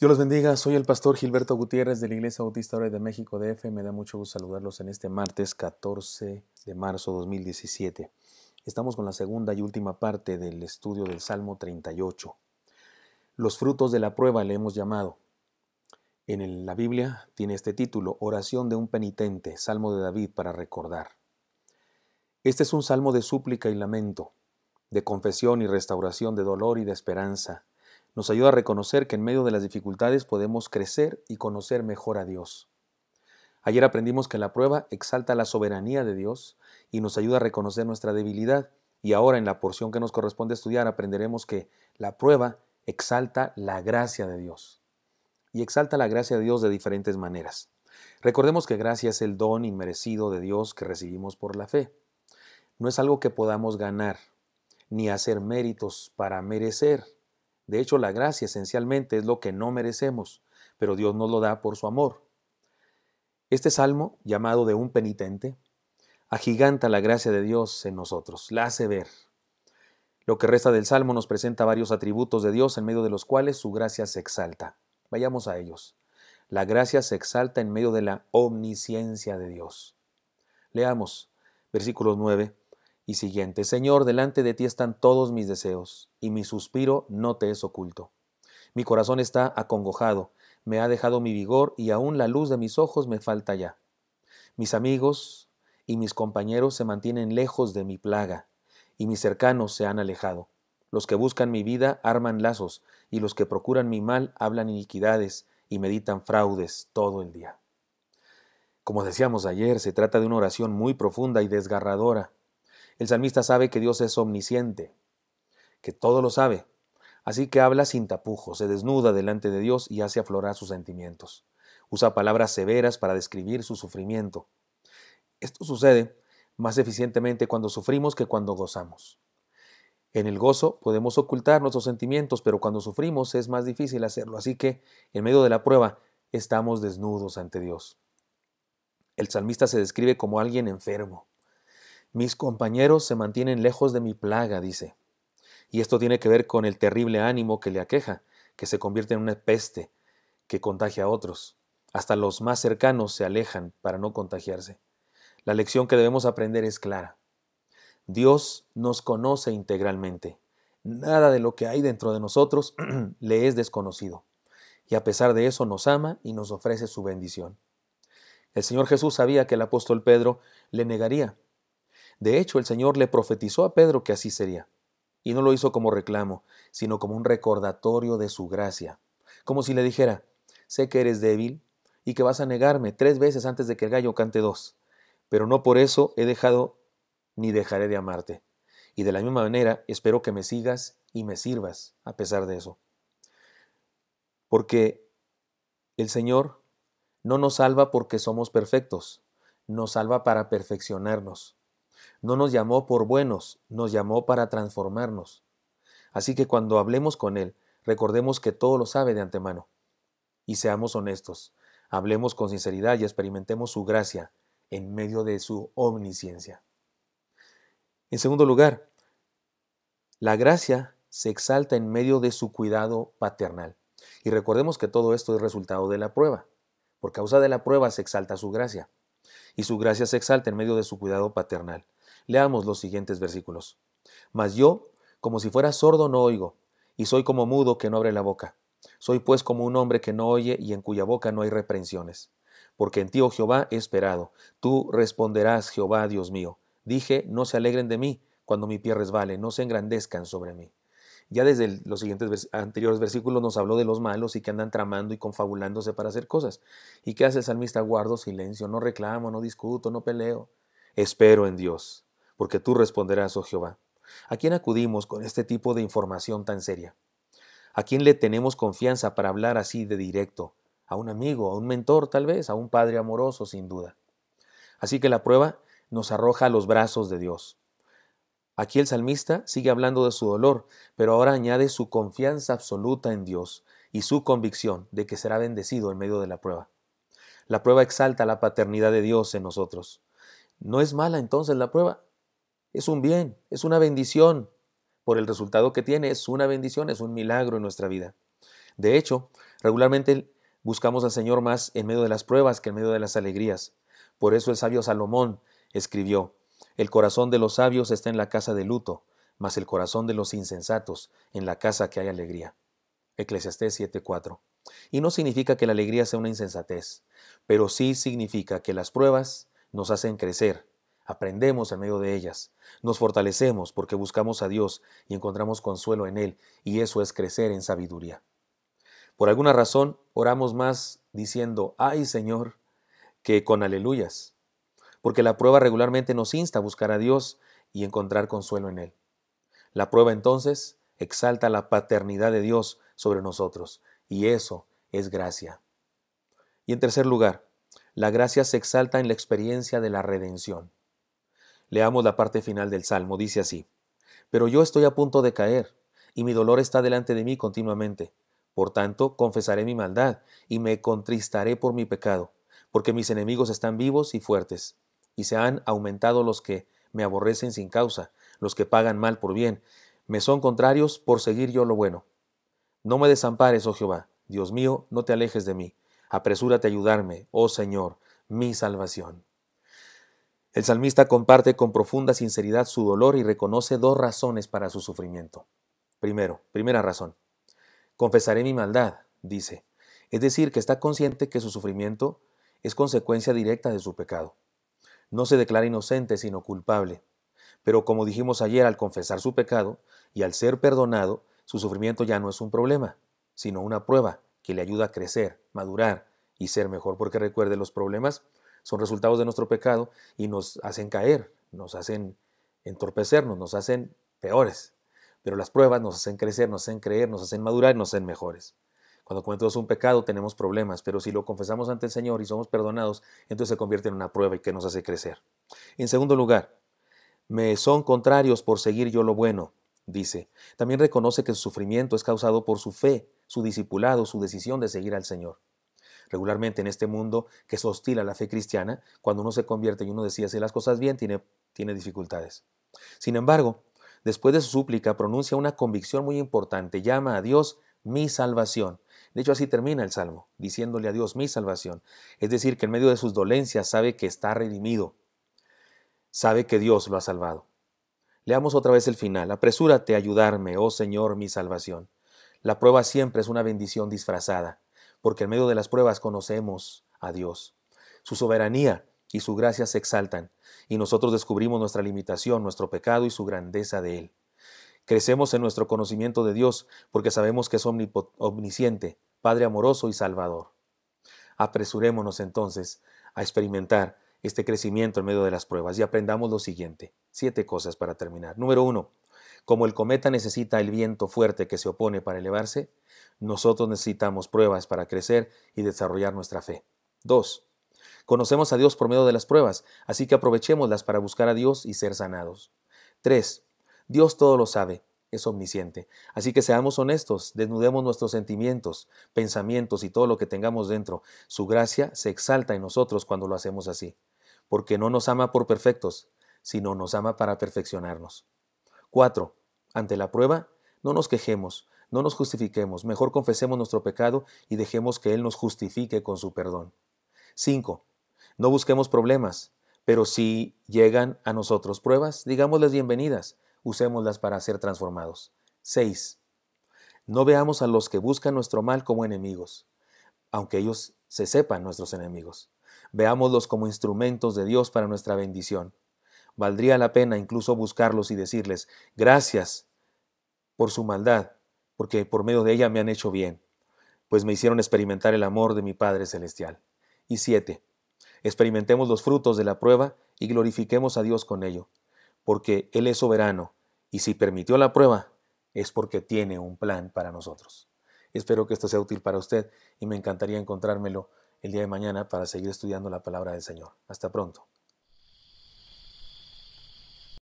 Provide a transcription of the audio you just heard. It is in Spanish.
Dios los bendiga, soy el pastor Gilberto Gutiérrez de la Iglesia Bautista de México DF. Me da mucho gusto saludarlos en este martes 14 de marzo 2017. Estamos con la segunda y última parte del estudio del Salmo 38. Los frutos de la prueba le hemos llamado. En la Biblia tiene este título, Oración de un penitente, Salmo de David para recordar. Este es un salmo de súplica y lamento, de confesión y restauración, de dolor y de esperanza, nos ayuda a reconocer que en medio de las dificultades podemos crecer y conocer mejor a Dios. Ayer aprendimos que la prueba exalta la soberanía de Dios y nos ayuda a reconocer nuestra debilidad. Y ahora en la porción que nos corresponde estudiar aprenderemos que la prueba exalta la gracia de Dios. Y exalta la gracia de Dios de diferentes maneras. Recordemos que gracia es el don inmerecido de Dios que recibimos por la fe. No es algo que podamos ganar, ni hacer méritos para merecer. De hecho, la gracia esencialmente es lo que no merecemos, pero Dios nos lo da por su amor. Este salmo, llamado de un penitente, agiganta la gracia de Dios en nosotros, la hace ver. Lo que resta del salmo nos presenta varios atributos de Dios en medio de los cuales su gracia se exalta. Vayamos a ellos. La gracia se exalta en medio de la omnisciencia de Dios. Leamos versículos 9 y siguiente. Señor, delante de ti están todos mis deseos, y mi suspiro no te es oculto. Mi corazón está acongojado, me ha dejado mi vigor, y aún la luz de mis ojos me falta ya. Mis amigos y mis compañeros se mantienen lejos de mi plaga, y mis cercanos se han alejado. Los que buscan mi vida arman lazos, y los que procuran mi mal hablan iniquidades y meditan fraudes todo el día. Como decíamos ayer, se trata de una oración muy profunda y desgarradora, el salmista sabe que Dios es omnisciente, que todo lo sabe. Así que habla sin tapujos, se desnuda delante de Dios y hace aflorar sus sentimientos. Usa palabras severas para describir su sufrimiento. Esto sucede más eficientemente cuando sufrimos que cuando gozamos. En el gozo podemos ocultar nuestros sentimientos, pero cuando sufrimos es más difícil hacerlo. Así que, en medio de la prueba, estamos desnudos ante Dios. El salmista se describe como alguien enfermo. Mis compañeros se mantienen lejos de mi plaga, dice. Y esto tiene que ver con el terrible ánimo que le aqueja, que se convierte en una peste que contagia a otros. Hasta los más cercanos se alejan para no contagiarse. La lección que debemos aprender es clara. Dios nos conoce integralmente. Nada de lo que hay dentro de nosotros le es desconocido. Y a pesar de eso nos ama y nos ofrece su bendición. El Señor Jesús sabía que el apóstol Pedro le negaría, de hecho, el Señor le profetizó a Pedro que así sería. Y no lo hizo como reclamo, sino como un recordatorio de su gracia. Como si le dijera, sé que eres débil y que vas a negarme tres veces antes de que el gallo cante dos, pero no por eso he dejado ni dejaré de amarte. Y de la misma manera espero que me sigas y me sirvas a pesar de eso. Porque el Señor no nos salva porque somos perfectos, nos salva para perfeccionarnos. No nos llamó por buenos, nos llamó para transformarnos. Así que cuando hablemos con Él, recordemos que todo lo sabe de antemano. Y seamos honestos, hablemos con sinceridad y experimentemos su gracia en medio de su omnisciencia. En segundo lugar, la gracia se exalta en medio de su cuidado paternal. Y recordemos que todo esto es resultado de la prueba. Por causa de la prueba se exalta su gracia y su gracia se exalta en medio de su cuidado paternal. Leamos los siguientes versículos. Mas yo, como si fuera sordo, no oigo, y soy como mudo que no abre la boca. Soy pues como un hombre que no oye y en cuya boca no hay reprensiones. Porque en ti, oh Jehová, he esperado. Tú responderás, Jehová, Dios mío. Dije, no se alegren de mí cuando mi pie resbale, no se engrandezcan sobre mí. Ya desde los siguientes anteriores versículos nos habló de los malos y que andan tramando y confabulándose para hacer cosas. ¿Y qué hace el salmista? Guardo silencio, no reclamo, no discuto, no peleo. Espero en Dios, porque tú responderás, oh Jehová. ¿A quién acudimos con este tipo de información tan seria? ¿A quién le tenemos confianza para hablar así de directo? ¿A un amigo, a un mentor tal vez, a un padre amoroso sin duda? Así que la prueba nos arroja a los brazos de Dios. Aquí el salmista sigue hablando de su dolor, pero ahora añade su confianza absoluta en Dios y su convicción de que será bendecido en medio de la prueba. La prueba exalta la paternidad de Dios en nosotros. ¿No es mala entonces la prueba? Es un bien, es una bendición. Por el resultado que tiene, es una bendición, es un milagro en nuestra vida. De hecho, regularmente buscamos al Señor más en medio de las pruebas que en medio de las alegrías. Por eso el sabio Salomón escribió, el corazón de los sabios está en la casa de luto, mas el corazón de los insensatos en la casa que hay alegría. Eclesiastés 7:4. Y no significa que la alegría sea una insensatez, pero sí significa que las pruebas nos hacen crecer, aprendemos en medio de ellas, nos fortalecemos porque buscamos a Dios y encontramos consuelo en Él, y eso es crecer en sabiduría. Por alguna razón, oramos más diciendo, ay Señor, que con aleluyas porque la prueba regularmente nos insta a buscar a Dios y encontrar consuelo en Él. La prueba entonces exalta la paternidad de Dios sobre nosotros, y eso es gracia. Y en tercer lugar, la gracia se exalta en la experiencia de la redención. Leamos la parte final del Salmo, dice así, Pero yo estoy a punto de caer, y mi dolor está delante de mí continuamente. Por tanto, confesaré mi maldad, y me contristaré por mi pecado, porque mis enemigos están vivos y fuertes y se han aumentado los que me aborrecen sin causa, los que pagan mal por bien, me son contrarios por seguir yo lo bueno. No me desampares, oh Jehová, Dios mío, no te alejes de mí. Apresúrate a ayudarme, oh Señor, mi salvación. El salmista comparte con profunda sinceridad su dolor y reconoce dos razones para su sufrimiento. Primero, primera razón, confesaré mi maldad, dice, es decir, que está consciente que su sufrimiento es consecuencia directa de su pecado no se declara inocente sino culpable. Pero como dijimos ayer, al confesar su pecado y al ser perdonado, su sufrimiento ya no es un problema, sino una prueba que le ayuda a crecer, madurar y ser mejor, porque recuerde, los problemas son resultados de nuestro pecado y nos hacen caer, nos hacen entorpecernos, nos hacen peores. Pero las pruebas nos hacen crecer, nos hacen creer, nos hacen madurar, nos hacen mejores. Cuando cometemos un pecado tenemos problemas, pero si lo confesamos ante el Señor y somos perdonados, entonces se convierte en una prueba y que nos hace crecer. En segundo lugar, me son contrarios por seguir yo lo bueno, dice. También reconoce que su sufrimiento es causado por su fe, su discipulado, su decisión de seguir al Señor. Regularmente en este mundo que es hostil a la fe cristiana, cuando uno se convierte y uno decide hacer las cosas bien, tiene, tiene dificultades. Sin embargo, después de su súplica, pronuncia una convicción muy importante, llama a Dios mi salvación de hecho, así termina el Salmo, diciéndole a Dios mi salvación. Es decir, que en medio de sus dolencias sabe que está redimido, sabe que Dios lo ha salvado. Leamos otra vez el final. Apresúrate a ayudarme, oh Señor, mi salvación. La prueba siempre es una bendición disfrazada, porque en medio de las pruebas conocemos a Dios. Su soberanía y su gracia se exaltan, y nosotros descubrimos nuestra limitación, nuestro pecado y su grandeza de Él. Crecemos en nuestro conocimiento de Dios porque sabemos que es omnisciente, Padre amoroso y Salvador. Apresurémonos entonces a experimentar este crecimiento en medio de las pruebas y aprendamos lo siguiente. Siete cosas para terminar. Número uno, como el cometa necesita el viento fuerte que se opone para elevarse, nosotros necesitamos pruebas para crecer y desarrollar nuestra fe. 2. Conocemos a Dios por medio de las pruebas, así que aprovechémoslas para buscar a Dios y ser sanados. 3. Dios todo lo sabe, es omnisciente. Así que seamos honestos, desnudemos nuestros sentimientos, pensamientos y todo lo que tengamos dentro. Su gracia se exalta en nosotros cuando lo hacemos así, porque no nos ama por perfectos, sino nos ama para perfeccionarnos. 4. Ante la prueba, no nos quejemos, no nos justifiquemos, mejor confesemos nuestro pecado y dejemos que Él nos justifique con su perdón. 5. No busquemos problemas, pero si llegan a nosotros pruebas, digámosles bienvenidas usémoslas para ser transformados. 6. No veamos a los que buscan nuestro mal como enemigos, aunque ellos se sepan nuestros enemigos. Veámoslos como instrumentos de Dios para nuestra bendición. Valdría la pena incluso buscarlos y decirles, gracias por su maldad, porque por medio de ella me han hecho bien, pues me hicieron experimentar el amor de mi Padre Celestial. Y 7. Experimentemos los frutos de la prueba y glorifiquemos a Dios con ello porque Él es soberano y si permitió la prueba es porque tiene un plan para nosotros. Espero que esto sea útil para usted y me encantaría encontrármelo el día de mañana para seguir estudiando la palabra del Señor. Hasta pronto.